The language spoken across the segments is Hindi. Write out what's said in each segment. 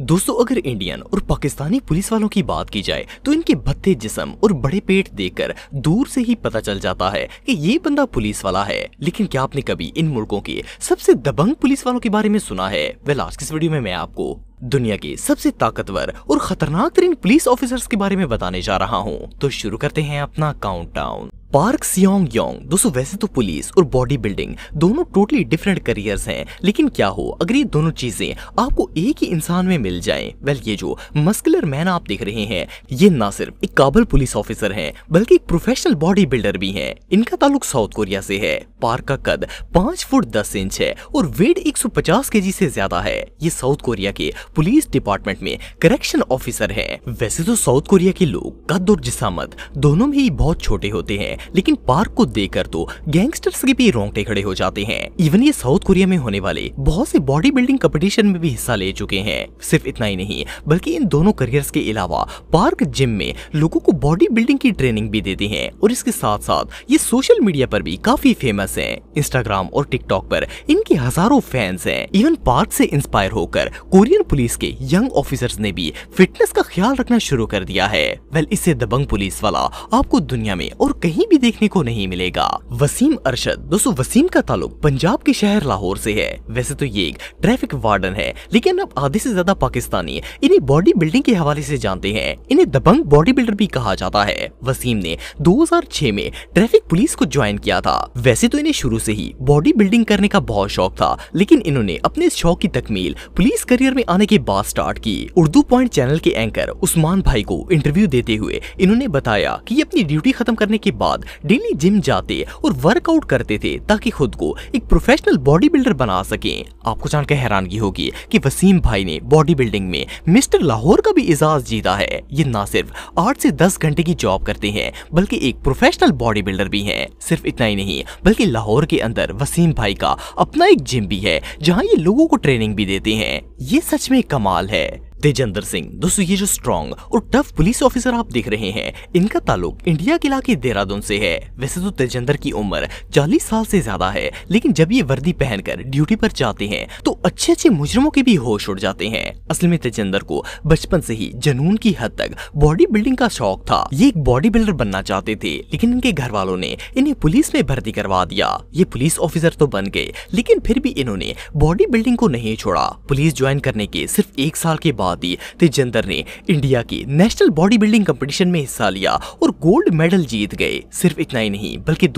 दोस्तों अगर इंडियन और पाकिस्तानी पुलिस वालों की बात की जाए तो इनके भत्ते जिसम और बड़े पेट देखकर दूर से ही पता चल जाता है कि ये बंदा पुलिस वाला है लेकिन क्या आपने कभी इन मुल्कों के सबसे दबंग पुलिस वालों के बारे में सुना है वेल आज इस वीडियो में मैं आपको दुनिया के सबसे ताकतवर और खतरनाक तरीन पुलिस ऑफिसर्स के बारे में बताने जा रहा हूँ तो शुरू करते हैं अपना काउंट पार्क सियोंग योंग दोस्तों वैसे तो पुलिस और बॉडी बिल्डिंग दोनों टोटली डिफरेंट करियर्स हैं लेकिन क्या हो अगर ये दोनों चीजें आपको एक ही इंसान में मिल जाएं वेल ये जो मस्कुलर मैन आप देख रहे हैं ये ना सिर्फ एक काबल पुलिस ऑफिसर हैं बल्कि एक प्रोफेशनल बॉडी बिल्डर भी हैं इनका ताल्लुक साउथ कोरिया से है पार्क का कद पांच फुट दस इंच है और वेट एक सौ पचास के जी से ज्यादा है ये साउथ कोरिया के पुलिस डिपार्टमेंट में करेक्शन ऑफिसर है वैसे तो साउथ कोरिया के लोग कद और जिसामत दोनों में ही बहुत छोटे होते हैं लेकिन पार्क को कर तो गैंगस्टर्स के भी रोंगटे खड़े हो जाते हैं इवन ये साउथ कोरिया में होने वाले बहुत से बॉडी बिल्डिंग कम्पिटिशन में भी हिस्सा ले चुके हैं सिर्फ इतना ही नहीं बल्कि इन दोनों करियर के अलावा पार्क जिम में लोगों को बॉडी बिल्डिंग की ट्रेनिंग भी देते हैं और इसके साथ साथ ये सोशल मीडिया पर भी काफी फेमस है इंस्टाग्राम और टिकटॉक पर इनके हजारों फैंस हैं इवन पार्क से इंस्पायर होकर कोरियन पुलिस के यंग ऑफिसर्स ने भी फिटनेस का ख्याल रखना शुरू कर दिया है वेल इससे दबंग पुलिस वाला आपको दुनिया में और कहीं भी भी देखने को नहीं मिलेगा वसीम अरशद दोस्तों वसीम का ताल्लुक पंजाब के शहर लाहौर से है वैसे तो ये एक ट्रैफिक वार्डन है लेकिन अब आधे से ज्यादा पाकिस्तानी इन्हें बॉडी बिल्डिंग के हवाले से जानते हैं इन्हें दबंग बॉडी बिल्डर भी कहा जाता है वसीम ने दो में ट्रैफिक पुलिस को ज्वाइन किया था वैसे तो इन्हें शुरू से ही बॉडी बिल्डिंग करने का बहुत शौक था लेकिन इन्होंने अपने शौक की तकमील पुलिस करियर में आने के बाद स्टार्ट की उर्दू पॉइंट चैनल के एंकर उस्मान भाई को इंटरव्यू देते हुए इन्होंने बताया की अपनी ड्यूटी खत्म करने के बाद बाद डेली जिम जाते और वर्कआउट करते थे ताकि खुद को एक प्रोफेशनल बॉडी बिल्डर बना सके आपको जानकर हैरानगी होगी कि वसीम भाई ने बॉडी बिल्डिंग में मिस्टर लाहौर का भी एजाज जीता है ये ना सिर्फ आठ से दस घंटे की जॉब करते हैं बल्कि एक प्रोफेशनल बॉडी बिल्डर भी है सिर्फ इतना ही नहीं बल्कि लाहौर के अंदर वसीम भाई का अपना एक जिम भी है जहाँ ये लोगों को ट्रेनिंग भी देते हैं ये सच में कमाल है तेजेंद्र सिंह दोस्तों ये जो स्ट्रॉन्ग और टफ पुलिस ऑफिसर आप देख रहे हैं इनका ताल्लुक इंडिया के इलाके देहरादून से है वैसे तो तेजेंद्र की उम्र 40 साल से ज्यादा है लेकिन जब ये वर्दी पहनकर ड्यूटी पर जाते हैं तो अच्छे अच्छे मुजरमों के भी होश उड़ जाते हैं असल में तेजेंद्र को बचपन से ही जनून की हद तक बॉडी बिल्डिंग का शौक था ये एक बॉडी बिल्डर बनना चाहते थे लेकिन इनके घर वालों ने इन्हें पुलिस में भर्ती करवा दिया ये पुलिस ऑफिसर तो बन गए लेकिन फिर भी इन्होंने बॉडी बिल्डिंग को नहीं छोड़ा पुलिस ज्वाइन करने के सिर्फ एक साल के बाद वादी तेजेंद्र ने इंडिया की नेशनल बॉडी बिल्डिंग कॉम्पिटिशन में हिस्सा लिया और गोल्ड मेडल जीत गए सिर्फ इतना ही नहीं बल्कि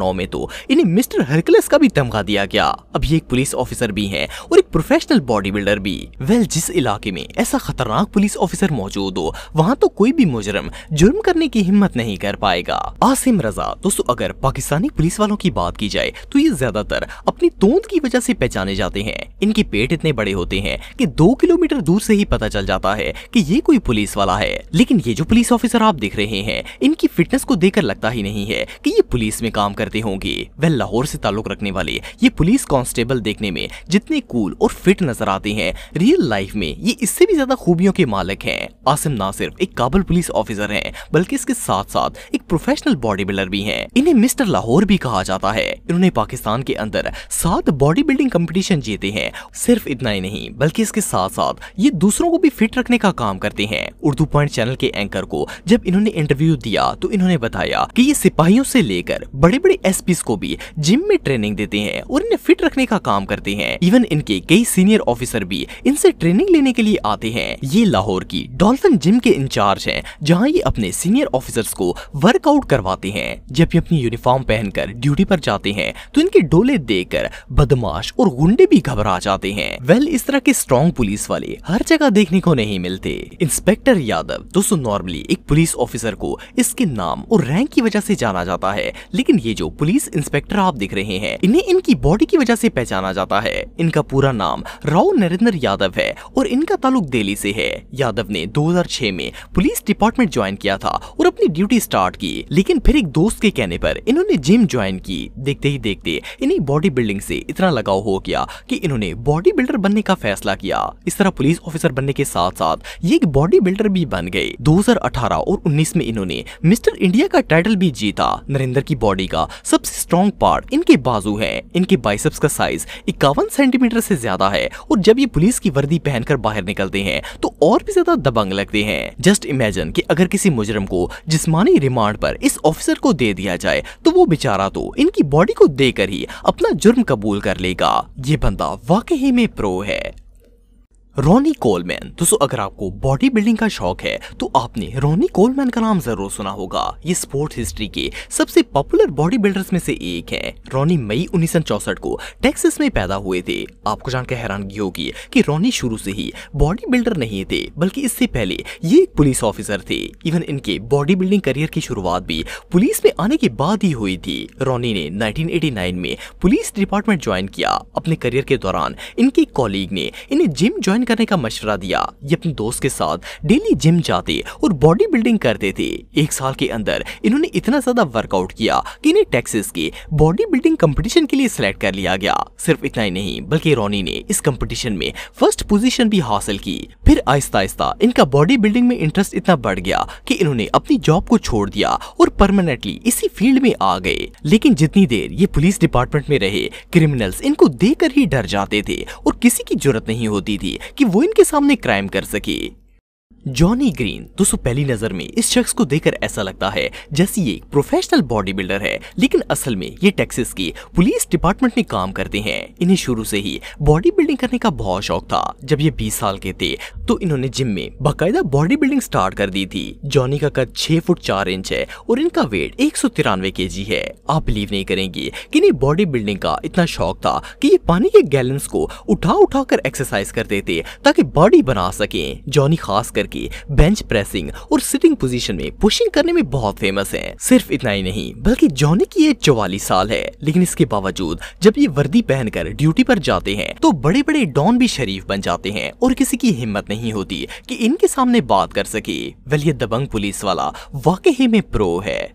नौ में तो इन्हें मिस्टर हरकलस का भी तमगा दिया गया अब ये एक पुलिस ऑफिसर भी है और एक प्रोफेशनल बॉडी बिल्डर भी वेल जिस इलाके में ऐसा खतरनाक पुलिस ऑफिसर मौजूद हो वहाँ तो कोई भी मुजरम जुर्म करने की हिम्मत नहीं कर पाएगा आसिम रजा दोस्तों अगर पाकिस्तानी पुलिस वालों की बात की जाए तो ये ज्यादातर अपनी तोंद की वजह से पहचाने जाते हैं इनके पेट इतने बड़े होते हैं कि दो किलोमीटर दूर से ही पता पता चल जाता है कि ये कोई पुलिस वाला है लेकिन ये जो पुलिस ऑफिसर आप देख रहे हैं इनकी फिटनेस को देखकर लगता ही नहीं है कि ये पुलिस में काम करते होंगे वह लाहौर से ताल्लुक रखने वाले ये पुलिस कांस्टेबल देखने में जितने कूल और फिट नजर आते हैं रियल लाइफ में ये इससे भी ज्यादा खूबियों के मालिक है आसिम ना सिर्फ एक काबल पुलिस ऑफिसर है बल्कि इसके साथ साथ एक प्रोफेशनल बॉडी बिल्डर भी है इन्हें मिस्टर लाहौर भी कहा जाता है इन्होंने पाकिस्तान के अंदर सात बॉडी बिल्डिंग कंपटीशन जीते हैं सिर्फ इतना ही नहीं बल्कि इसके साथ साथ ये दूसरों दूसरों को भी फिट रखने का काम करते हैं उर्दू पॉइंट चैनल के एंकर को जब इन्होंने इंटरव्यू दिया तो इन्होंने बताया कि ये सिपाहियों से लेकर बड़े बड़े एस को भी जिम में ट्रेनिंग देते हैं और इन्हें फिट रखने का काम करते हैं इवन इनके कई सीनियर ऑफिसर भी इनसे ट्रेनिंग लेने के लिए आते हैं ये लाहौर की डॉल्फिन जिम के इंचार्ज है जहाँ ये अपने सीनियर ऑफिसर को वर्कआउट करवाते हैं जब ये अपनी यूनिफॉर्म पहनकर ड्यूटी पर जाते हैं तो इनके डोले देकर बदमाश और गुंडे भी घबरा जाते हैं वेल इस तरह के स्ट्रॉन्ग पुलिस वाले हर जगह देखने को नहीं मिलते इंस्पेक्टर यादव दोस्तों नॉर्मली एक पुलिस ऑफिसर को इसके नाम और रैंक की वजह से जाना जाता है लेकिन ये जो पुलिस इंस्पेक्टर आप देख रहे हैं इन्हें इनकी बॉडी की वजह से पहचाना जाता है इनका पूरा नाम राव नरेंद्र यादव है और इनका ताल्लुक दिल्ली से है यादव ने दो में पुलिस डिपार्टमेंट ज्वाइन किया था और अपनी ड्यूटी स्टार्ट की लेकिन फिर एक दोस्त के कहने पर इन्होंने जिम ज्वाइन की देखते ही देखते इन्हें बॉडी बिल्डिंग से इतना लगाव हो गया कि इन्होंने बॉडी बिल्डर बनने का फैसला किया इस तरह पुलिस ऑफिसर बनने करने के साथ साथ ये एक बॉडी बिल्डर भी बन गए 2018 और 19 में इन्होंने मिस्टर इंडिया का टाइटल भी जीता नरेंद्र की बॉडी का सबसे स्ट्रॉन्ग पार्ट इनके बाजू है इनके बाइसेप्स का साइज इक्यावन सेंटीमीटर से ज्यादा है और जब ये पुलिस की वर्दी पहनकर बाहर निकलते हैं तो और भी ज्यादा दबंग लगते हैं जस्ट इमेजिन कि अगर किसी मुजरम को जिसमानी रिमांड आरोप इस ऑफिसर को दे दिया जाए तो वो बेचारा तो इनकी बॉडी को देकर ही अपना जुर्म कबूल कर लेगा ये बंदा वाकई में प्रो है रोनी कोलमैन दोस्तों अगर आपको बॉडी बिल्डिंग का शौक है तो आपने रोनी कोलमैन का नाम जरूर सुना होगा ये स्पोर्ट हिस्ट्री के सबसे पॉपुलर बॉडी बिल्डर्स में से एक है रोनी मई उन्नीस को टेक्सास में पैदा हुए थे आपको जानकर हैरानगी होगी कि रोनी शुरू से ही बॉडी बिल्डर नहीं थे बल्कि इससे पहले ये एक पुलिस ऑफिसर थे इवन इनके बॉडी बिल्डिंग करियर की शुरुआत भी पुलिस में आने के बाद ही हुई थी रोनी ने नाइनटीन में पुलिस डिपार्टमेंट ज्वाइन किया अपने करियर के दौरान इनके कॉलीग ने इन्हें जिम ज्वाइन करने का मशवरा दिया ये अपने दोस्त के साथ डेली जिम जाते और बॉडी बिल्डिंग करते थे एक साल के अंदर इन्होंने इतना ज्यादा वर्कआउट किया कि इन्हें टेक्सिस के बॉडी बिल्डिंग कंपटीशन के लिए सिलेक्ट कर लिया गया सिर्फ इतना ही नहीं बल्कि रोनी ने इस कंपटीशन में फर्स्ट पोजीशन भी हासिल की फिर आहिस्ता आहिस्ता इनका बॉडी बिल्डिंग में इंटरेस्ट इतना बढ़ गया कि इन्होंने अपनी जॉब को छोड़ दिया और परमानेंटली इसी फील्ड में आ गए लेकिन जितनी देर ये पुलिस डिपार्टमेंट में रहे क्रिमिनल्स इनको देख ही डर जाते थे और किसी की जरूरत नहीं होती थी कि वो इनके सामने क्राइम कर सके जॉनी ग्रीन दोस्तों पहली नजर में इस शख्स को देखकर ऐसा लगता है जैसे ये एक प्रोफेशनल बॉडी बिल्डर है लेकिन असल में ये टेक्सिस की पुलिस डिपार्टमेंट में काम करते हैं इन्हें शुरू से ही बॉडी बिल्डिंग करने का बहुत शौक था जब ये 20 साल के थे तो इन्होंने जिम में बाकायदा बॉडी बिल्डिंग स्टार्ट कर दी थी जॉनी का कद छह फुट चार इंच है और इनका वेट एक सौ तिरानवे के जी है आप बिलीव नहीं करेंगे की इन्हें बॉडी बिल्डिंग का इतना शौक था की ये पानी के गैलन को उठा उठा कर एक्सरसाइज करते थे ताकि बॉडी बना सके जॉनी खास करके की बेंच प्रेसिंग और सिटिंग पोजीशन में पुशिंग करने में बहुत फेमस है सिर्फ इतना ही नहीं बल्कि जॉनी की एज चौवालीस साल है लेकिन इसके बावजूद जब ये वर्दी पहनकर ड्यूटी पर जाते हैं तो बड़े बड़े डॉन भी शरीफ बन जाते हैं और किसी की हिम्मत नहीं होती कि इनके सामने बात कर सके वेल ये दबंग पुलिस वाला वाकई में प्रो है